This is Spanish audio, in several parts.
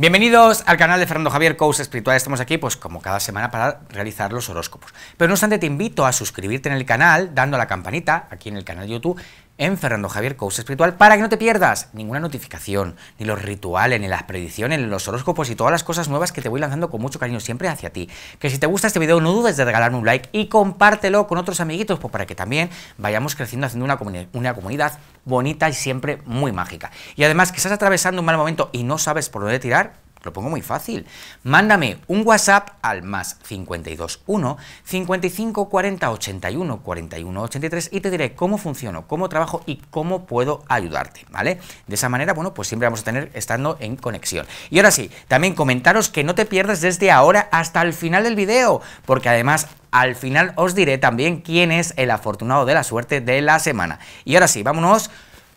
Bienvenidos al canal de Fernando Javier Coach Espiritual. Estamos aquí, pues como cada semana, para realizar los horóscopos. Pero no obstante, te invito a suscribirte en el canal, dando a la campanita aquí en el canal de YouTube en Fernando Javier Cousa Espiritual para que no te pierdas ninguna notificación, ni los rituales, ni las predicciones, ni los horóscopos y todas las cosas nuevas que te voy lanzando con mucho cariño siempre hacia ti. Que si te gusta este video no dudes de regalarme un like y compártelo con otros amiguitos pues para que también vayamos creciendo haciendo una, una comunidad bonita y siempre muy mágica. Y además que estás atravesando un mal momento y no sabes por dónde tirar, lo pongo muy fácil. Mándame un WhatsApp al más 521 55 40 81 41 83 y te diré cómo funciono, cómo trabajo y cómo puedo ayudarte, ¿vale? De esa manera, bueno, pues siempre vamos a tener estando en conexión. Y ahora sí, también comentaros que no te pierdas desde ahora hasta el final del video, porque además al final os diré también quién es el afortunado de la suerte de la semana. Y ahora sí, vámonos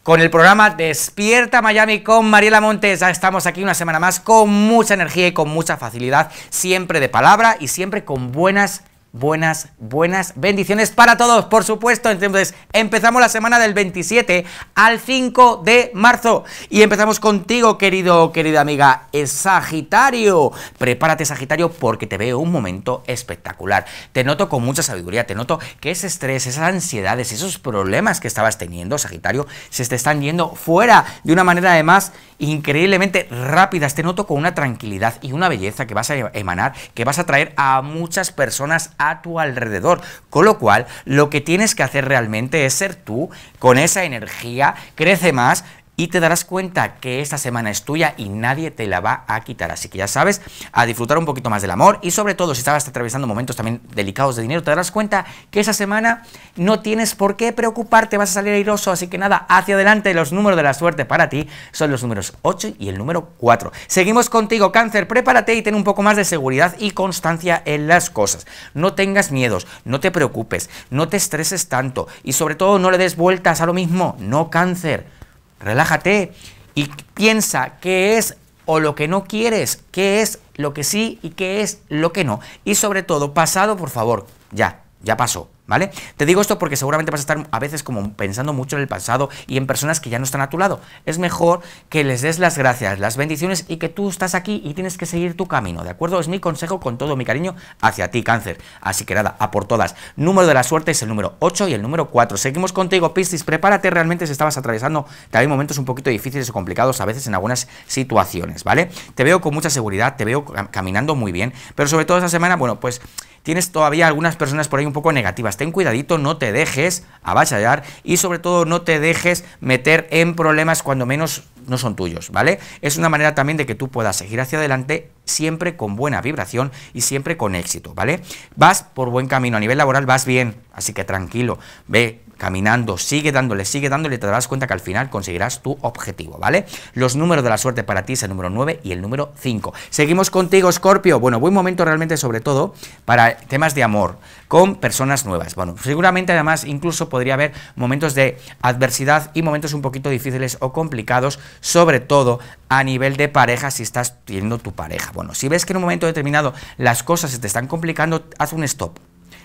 con el programa Despierta Miami con Mariela ya Estamos aquí una semana más con mucha energía y con mucha facilidad, siempre de palabra y siempre con buenas buenas, buenas bendiciones para todos, por supuesto. Entonces, empezamos la semana del 27 al 5 de marzo y empezamos contigo, querido, querida amiga Sagitario. Prepárate, Sagitario, porque te veo un momento espectacular. Te noto con mucha sabiduría, te noto que ese estrés, esas ansiedades, esos problemas que estabas teniendo, Sagitario, se te están yendo fuera de una manera además increíblemente rápida, Te noto con una tranquilidad y una belleza que vas a emanar, que vas a traer a muchas personas a tu alrededor. Con lo cual, lo que tienes que hacer realmente es ser tú, con esa energía, crece más y te darás cuenta que esta semana es tuya y nadie te la va a quitar. Así que ya sabes, a disfrutar un poquito más del amor y sobre todo si estabas atravesando momentos también delicados de dinero, te darás cuenta que esa semana no tienes por qué preocuparte, vas a salir airoso. Así que nada, hacia adelante, los números de la suerte para ti son los números 8 y el número 4. Seguimos contigo, cáncer, prepárate y ten un poco más de seguridad y constancia en las cosas. No tengas miedos, no te preocupes, no te estreses tanto y sobre todo no le des vueltas a lo mismo, no cáncer Relájate y piensa qué es o lo que no quieres, qué es lo que sí y qué es lo que no. Y sobre todo, pasado, por favor, ya, ya pasó. ¿vale? Te digo esto porque seguramente vas a estar a veces como pensando mucho en el pasado y en personas que ya no están a tu lado. Es mejor que les des las gracias, las bendiciones y que tú estás aquí y tienes que seguir tu camino, ¿de acuerdo? Es mi consejo con todo mi cariño hacia ti, cáncer. Así que nada, a por todas. Número de la suerte es el número 8 y el número 4. Seguimos contigo, Piscis. Prepárate realmente si estabas atravesando también momentos un poquito difíciles o complicados a veces en algunas situaciones, ¿vale? Te veo con mucha seguridad, te veo caminando muy bien, pero sobre todo esa semana, bueno, pues tienes todavía algunas personas por ahí un poco negativas ten cuidadito, no te dejes abachallar y sobre todo no te dejes meter en problemas cuando menos no son tuyos, ¿vale? Es una manera también de que tú puedas seguir hacia adelante siempre con buena vibración y siempre con éxito, ¿vale? Vas por buen camino, a nivel laboral vas bien, así que tranquilo, ve caminando, sigue dándole, sigue dándole te darás cuenta que al final conseguirás tu objetivo, ¿vale? Los números de la suerte para ti es el número 9 y el número 5. Seguimos contigo, Scorpio. Bueno, buen momento realmente sobre todo para temas de amor con personas nuevas. Bueno, seguramente además incluso podría haber momentos de adversidad y momentos un poquito difíciles o complicados, sobre todo a nivel de pareja si estás teniendo tu pareja. Bueno, si ves que en un momento determinado las cosas se te están complicando, haz un stop.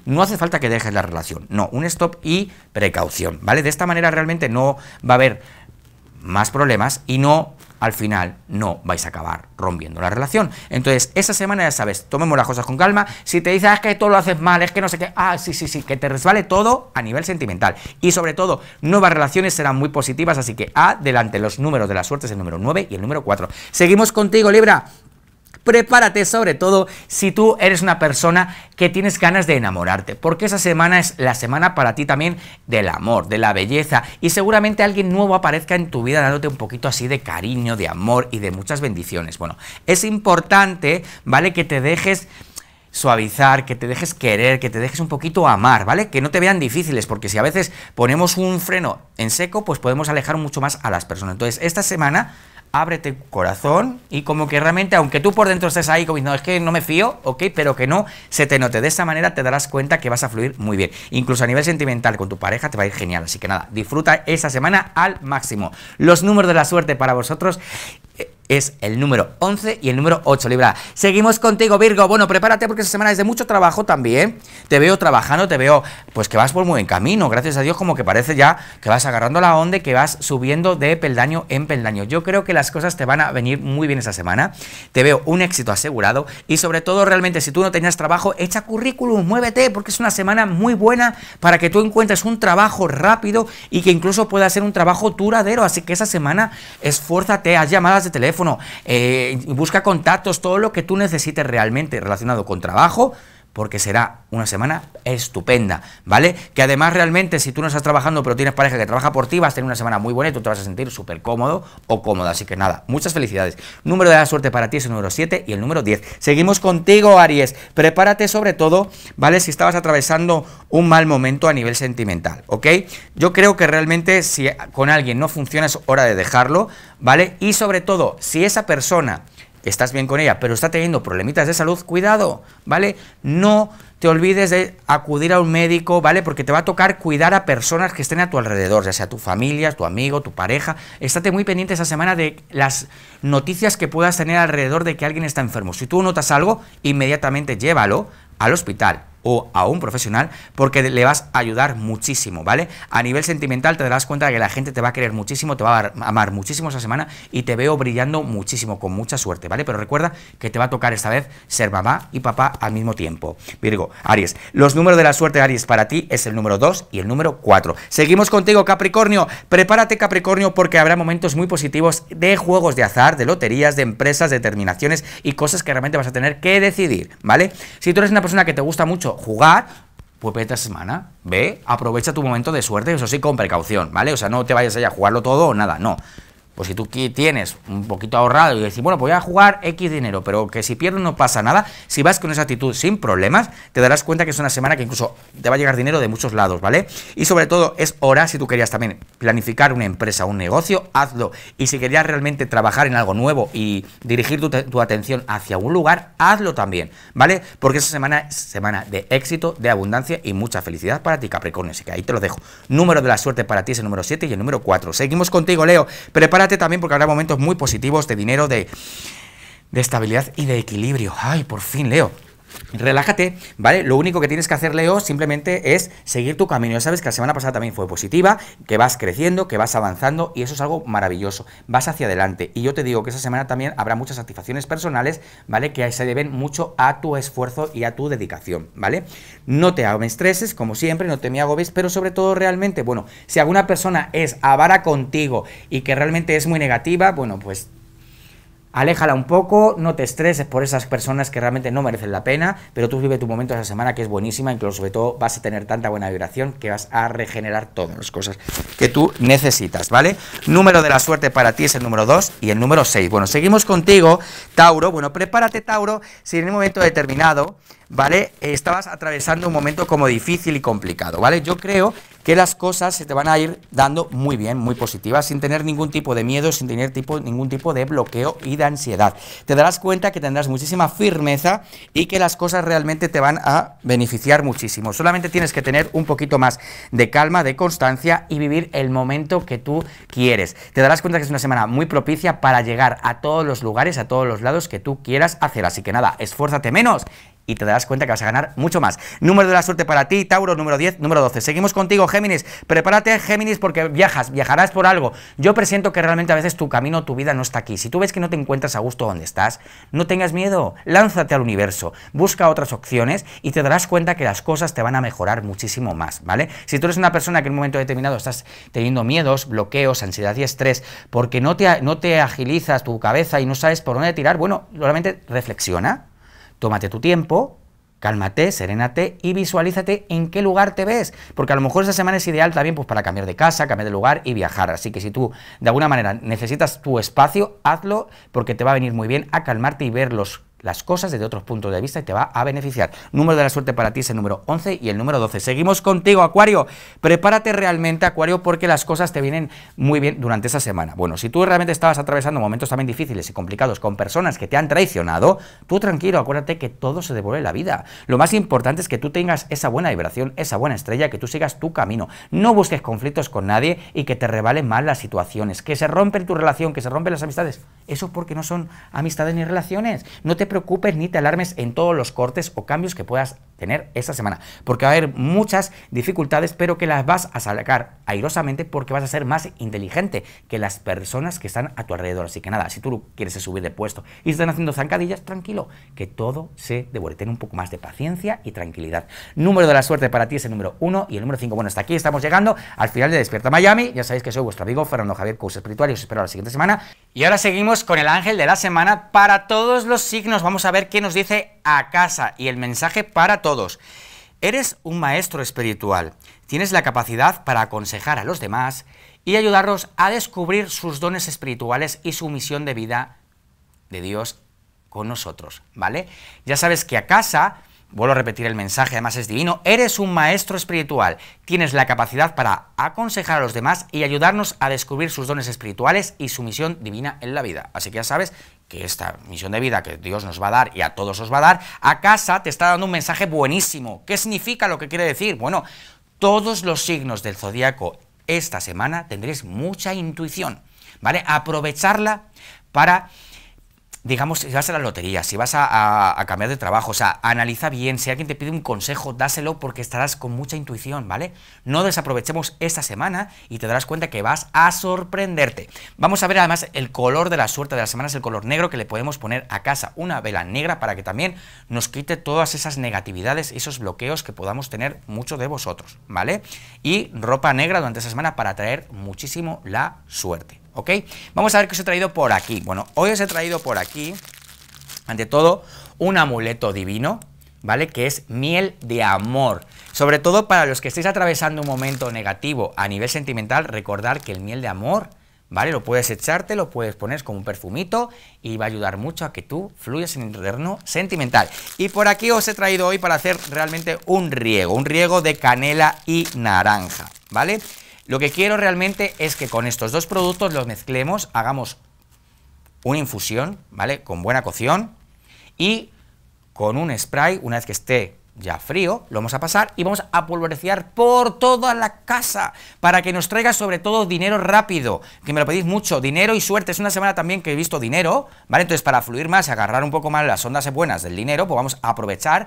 No hace falta que dejes la relación, no, un stop y precaución, ¿vale? De esta manera realmente no va a haber más problemas y no al final no vais a acabar rompiendo la relación. Entonces, esa semana ya sabes, tomemos las cosas con calma. Si te dices, ah, es que todo lo haces mal, es que no sé qué, ah, sí, sí, sí, que te resbale todo a nivel sentimental. Y sobre todo, nuevas relaciones serán muy positivas, así que adelante, los números de la suerte es el número 9 y el número 4. Seguimos contigo, Libra prepárate sobre todo si tú eres una persona que tienes ganas de enamorarte, porque esa semana es la semana para ti también del amor, de la belleza, y seguramente alguien nuevo aparezca en tu vida dándote un poquito así de cariño, de amor y de muchas bendiciones. Bueno, es importante, ¿vale? Que te dejes suavizar, que te dejes querer, que te dejes un poquito amar, ¿vale? Que no te vean difíciles, porque si a veces ponemos un freno en seco, pues podemos alejar mucho más a las personas. Entonces, esta semana ábrete corazón y como que realmente, aunque tú por dentro estés ahí como no, es que no me fío, ok, pero que no se te note. De esa manera te darás cuenta que vas a fluir muy bien. Incluso a nivel sentimental con tu pareja te va a ir genial. Así que nada, disfruta esa semana al máximo. Los números de la suerte para vosotros es el número 11 y el número 8, Libra. Seguimos contigo, Virgo. Bueno, prepárate porque esta semana es de mucho trabajo también. Te veo trabajando, te veo, pues que vas por muy buen camino. Gracias a Dios, como que parece ya que vas agarrando la onda, y que vas subiendo de peldaño en peldaño. Yo creo que las cosas te van a venir muy bien esa semana. Te veo un éxito asegurado y sobre todo, realmente, si tú no tenías trabajo, echa currículum, muévete, porque es una semana muy buena para que tú encuentres un trabajo rápido y que incluso pueda ser un trabajo duradero. Así que esa semana, esfuérzate, haz llamadas de teléfono eh, busca contactos, todo lo que tú necesites realmente relacionado con trabajo, porque será una semana estupenda, ¿vale? Que además realmente si tú no estás trabajando pero tienes pareja que trabaja por ti, vas a tener una semana muy buena y tú te vas a sentir súper cómodo o cómoda. Así que nada, muchas felicidades. Número de la suerte para ti es el número 7 y el número 10. Seguimos contigo, Aries. Prepárate sobre todo, ¿vale? Si estabas atravesando un mal momento a nivel sentimental, ¿ok? Yo creo que realmente si con alguien no funciona es hora de dejarlo, ¿vale? Y sobre todo, si esa persona estás bien con ella, pero está teniendo problemitas de salud, cuidado, ¿vale? No te olvides de acudir a un médico, ¿vale? Porque te va a tocar cuidar a personas que estén a tu alrededor, ya sea tu familia, tu amigo, tu pareja. Estate muy pendiente esa semana de las noticias que puedas tener alrededor de que alguien está enfermo. Si tú notas algo, inmediatamente llévalo al hospital o a un profesional porque le vas a ayudar muchísimo, ¿vale? A nivel sentimental te darás cuenta de que la gente te va a querer muchísimo, te va a amar muchísimo esa semana y te veo brillando muchísimo, con mucha suerte, ¿vale? Pero recuerda que te va a tocar esta vez ser mamá y papá al mismo tiempo. Virgo, Aries, los números de la suerte, Aries, para ti es el número 2 y el número 4. Seguimos contigo, Capricornio. Prepárate, Capricornio, porque habrá momentos muy positivos de juegos de azar, de loterías, de empresas, de terminaciones y cosas que realmente vas a tener que decidir, ¿vale? Si tú eres una persona que te gusta mucho jugar, pues esta semana, ve, aprovecha tu momento de suerte, eso sí, con precaución, ¿vale? O sea, no te vayas allá a jugarlo todo o nada, no. Pues si tú tienes un poquito ahorrado y decís, bueno, pues voy a jugar X dinero, pero que si pierdo no pasa nada, si vas con esa actitud sin problemas, te darás cuenta que es una semana que incluso te va a llegar dinero de muchos lados, ¿vale? Y sobre todo es hora, si tú querías también planificar una empresa, un negocio, hazlo. Y si querías realmente trabajar en algo nuevo y dirigir tu, atención hacia un lugar, hazlo también, ¿vale? Porque esa semana es semana de éxito, de abundancia y mucha felicidad para ti, Capricornio. Así que ahí te lo dejo. Número de la suerte para ti es el número 7 y el número 4. Seguimos contigo, Leo. Prepara también porque habrá momentos muy positivos de dinero, de, de estabilidad y de equilibrio. Ay, por fin, Leo. Relájate, ¿vale? Lo único que tienes que hacer, Leo, simplemente es seguir tu camino. Ya sabes que la semana pasada también fue positiva, que vas creciendo, que vas avanzando y eso es algo maravilloso. Vas hacia adelante. Y yo te digo que esa semana también habrá muchas satisfacciones personales, ¿vale? Que se deben mucho a tu esfuerzo y a tu dedicación, ¿vale? No te estreses, como siempre, no te me agobes, pero sobre todo realmente, bueno, si alguna persona es avara contigo y que realmente es muy negativa, bueno, pues aléjala un poco, no te estreses por esas personas que realmente no merecen la pena, pero tú vive tu momento esa semana que es buenísima, incluso sobre todo vas a tener tanta buena vibración que vas a regenerar todas las cosas que tú necesitas, ¿vale? Número de la suerte para ti es el número 2 y el número 6. Bueno, seguimos contigo, Tauro. Bueno, prepárate, Tauro, si en un momento determinado ¿vale? Estabas atravesando un momento como difícil y complicado, ¿vale? Yo creo que las cosas se te van a ir dando muy bien, muy positivas, sin tener ningún tipo de miedo, sin tener tipo, ningún tipo de bloqueo y de ansiedad. Te darás cuenta que tendrás muchísima firmeza y que las cosas realmente te van a beneficiar muchísimo. Solamente tienes que tener un poquito más de calma, de constancia y vivir el momento que tú quieres. Te darás cuenta que es una semana muy propicia para llegar a todos los lugares, a todos los lados que tú quieras hacer. Así que nada, esfuérzate menos y te darás cuenta que vas a ganar mucho más. Número de la suerte para ti, Tauro, número 10, número 12. Seguimos contigo, Géminis. Prepárate, Géminis, porque viajas, viajarás por algo. Yo presiento que realmente a veces tu camino, tu vida no está aquí. Si tú ves que no te encuentras a gusto donde estás, no tengas miedo, lánzate al universo, busca otras opciones y te darás cuenta que las cosas te van a mejorar muchísimo más, ¿vale? Si tú eres una persona que en un momento determinado estás teniendo miedos, bloqueos, ansiedad y estrés, porque no te, no te agilizas tu cabeza y no sabes por dónde tirar, bueno, realmente reflexiona Tómate tu tiempo, cálmate, serénate y visualízate en qué lugar te ves, porque a lo mejor esa semana es ideal también pues para cambiar de casa, cambiar de lugar y viajar, así que si tú de alguna manera necesitas tu espacio, hazlo porque te va a venir muy bien a calmarte y ver los las cosas desde otros puntos de vista y te va a beneficiar. Número de la suerte para ti es el número 11 y el número 12. Seguimos contigo, Acuario. Prepárate realmente, Acuario, porque las cosas te vienen muy bien durante esa semana. Bueno, si tú realmente estabas atravesando momentos también difíciles y complicados con personas que te han traicionado, tú tranquilo, acuérdate que todo se devuelve la vida. Lo más importante es que tú tengas esa buena vibración, esa buena estrella, que tú sigas tu camino. No busques conflictos con nadie y que te revalen mal las situaciones. Que se rompen tu relación, que se rompen las amistades. Eso porque no son amistades ni relaciones. No te preocupes ni te alarmes en todos los cortes o cambios que puedas tener esta semana, porque va a haber muchas dificultades, pero que las vas a sacar airosamente porque vas a ser más inteligente que las personas que están a tu alrededor. Así que nada, si tú quieres subir de puesto y están haciendo zancadillas, tranquilo, que todo se devuelve. Ten un poco más de paciencia y tranquilidad. Número de la suerte para ti es el número uno y el número 5. Bueno, hasta aquí estamos llegando al final de Despierta Miami. Ya sabéis que soy vuestro amigo Fernando Javier Cursos Espiritual y espero la siguiente semana. Y ahora seguimos con el ángel de la semana para todos los signos vamos a ver qué nos dice a casa y el mensaje para todos. Eres un maestro espiritual, tienes la capacidad para aconsejar a los demás y ayudarnos a descubrir sus dones espirituales y su misión de vida de Dios con nosotros, ¿vale? Ya sabes que a casa, vuelvo a repetir el mensaje, además es divino, eres un maestro espiritual, tienes la capacidad para aconsejar a los demás y ayudarnos a descubrir sus dones espirituales y su misión divina en la vida. Así que ya sabes, que esta misión de vida que Dios nos va a dar y a todos os va a dar, a casa te está dando un mensaje buenísimo. ¿Qué significa lo que quiere decir? Bueno, todos los signos del zodiaco esta semana tendréis mucha intuición, ¿vale? Aprovecharla para digamos, si vas a la lotería, si vas a, cambiar de trabajo, o sea, analiza bien, si alguien te pide un consejo, dáselo porque estarás con mucha intuición, ¿vale? No desaprovechemos esta semana y te darás cuenta que vas a sorprenderte. Vamos a ver además el color de la suerte de la semana, es el color negro que le podemos poner a casa, una vela negra para que también nos quite todas esas negatividades, esos bloqueos que podamos tener muchos de vosotros, ¿vale? Y ropa negra durante esa semana para traer muchísimo la suerte. Vamos a ver qué os he traído por aquí. Bueno, hoy os he traído por aquí, ante todo, un amuleto divino, ¿vale? Que es miel de amor. Sobre todo para los que estéis atravesando un momento negativo a nivel sentimental, recordar que el miel de amor... ¿vale? Lo puedes echarte, lo puedes poner como un perfumito y va a ayudar mucho a que tú fluyas en el terreno sentimental. Y por aquí os he traído hoy para hacer realmente un riego, un riego de canela y naranja, ¿vale? Lo que quiero realmente es que con estos dos productos los mezclemos, hagamos una infusión, ¿vale? Con buena cocción y con un spray, una vez que esté ya frío, lo vamos a pasar y vamos a pulverizar por toda la casa para que nos traiga sobre todo dinero rápido, que me lo pedís mucho, dinero y suerte, es una semana también que he visto dinero, ¿vale? Entonces para fluir más, y agarrar un poco más las ondas buenas del dinero, pues vamos a aprovechar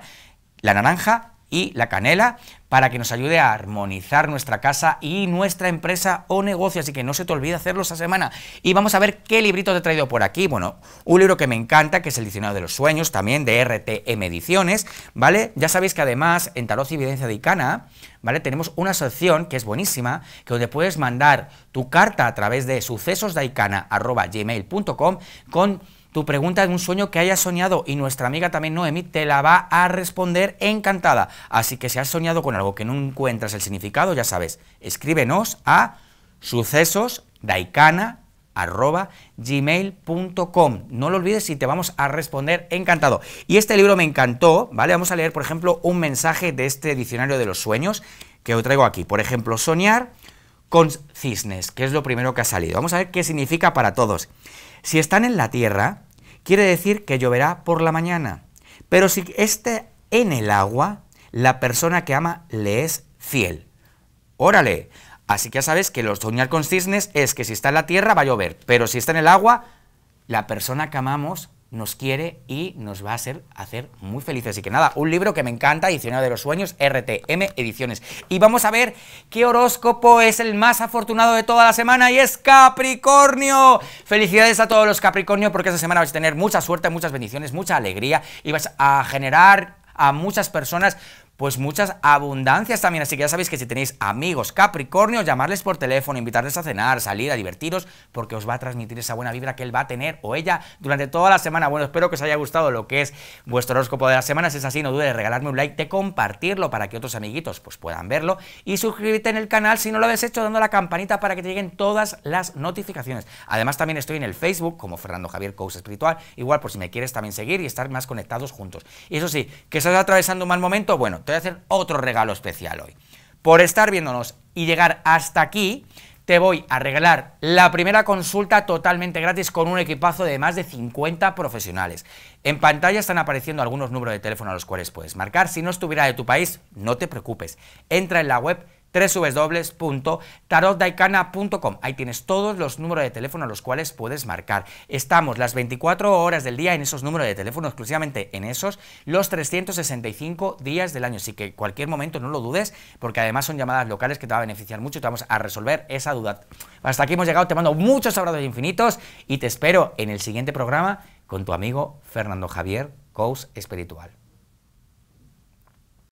la naranja y la canela para que nos ayude a armonizar nuestra casa y nuestra empresa o negocio. Así que no se te olvide hacerlo esta semana. Y vamos a ver qué librito te he traído por aquí. Bueno, un libro que me encanta, que es El Diccionario de los Sueños, también de RTM Ediciones, ¿vale? Ya sabéis que además en Tarot y Evidencia de Icana, ¿vale? Tenemos una sección que es buenísima, que donde puedes mandar tu carta a través de gmail.com con tu pregunta de un sueño que hayas soñado y nuestra amiga también Noemi te la va a responder encantada. Así que si has soñado con algo que no encuentras el significado, ya sabes, escríbenos a sucesos No lo olvides y te vamos a responder encantado. Y este libro me encantó, ¿vale? Vamos a leer, por ejemplo, un mensaje de este diccionario de los sueños que os traigo aquí. Por ejemplo, soñar con cisnes, que es lo primero que ha salido. Vamos a ver qué significa para todos. Si están en la tierra, quiere decir que lloverá por la mañana. Pero si está en el agua, la persona que ama le es fiel. Órale. Así que ya sabes que lo soñar con cisnes es que si está en la tierra va a llover, pero si está en el agua, la persona que amamos nos quiere y nos va a hacer, hacer muy felices. Así que nada, un libro que me encanta, Edición de los Sueños, RTM Ediciones. Y vamos a ver qué horóscopo es el más afortunado de toda la semana y es Capricornio. Felicidades a todos los Capricornio porque esta semana vais a tener mucha suerte, muchas bendiciones, mucha alegría y vas a generar a muchas personas pues muchas abundancias también. Así que ya sabéis que si tenéis amigos capricornios... llamarles por teléfono, invitarles a cenar, salir, a divertiros, porque os va a transmitir esa buena vibra que él va a tener o ella durante toda la semana. Bueno, espero que os haya gustado lo que es vuestro horóscopo de la semana. Si es así, no dudes de regalarme un like, de compartirlo para que otros amiguitos pues, puedan verlo y suscribirte en el canal si no lo habéis hecho, dando la campanita para que te lleguen todas las notificaciones. Además, también estoy en el Facebook como Fernando Javier Coach Espiritual, igual por si me quieres también seguir y estar más conectados juntos. Y eso sí, que estás atravesando un mal momento, bueno, voy a hacer otro regalo especial hoy. Por estar viéndonos y llegar hasta aquí, te voy a regalar la primera consulta totalmente gratis con un equipazo de más de 50 profesionales. En pantalla están apareciendo algunos números de teléfono a los cuales puedes marcar. Si no estuviera de tu país, no te preocupes. Entra en la web www.tarotdaikana.com. Ahí tienes todos los números de teléfono a los cuales puedes marcar. Estamos las 24 horas del día en esos números de teléfono, exclusivamente en esos, los 365 días del año. Así que cualquier momento no lo dudes, porque además son llamadas locales que te va a beneficiar mucho y te vamos a resolver esa duda. Hasta aquí hemos llegado, te mando muchos abrazos infinitos y te espero en el siguiente programa con tu amigo Fernando Javier, coach espiritual.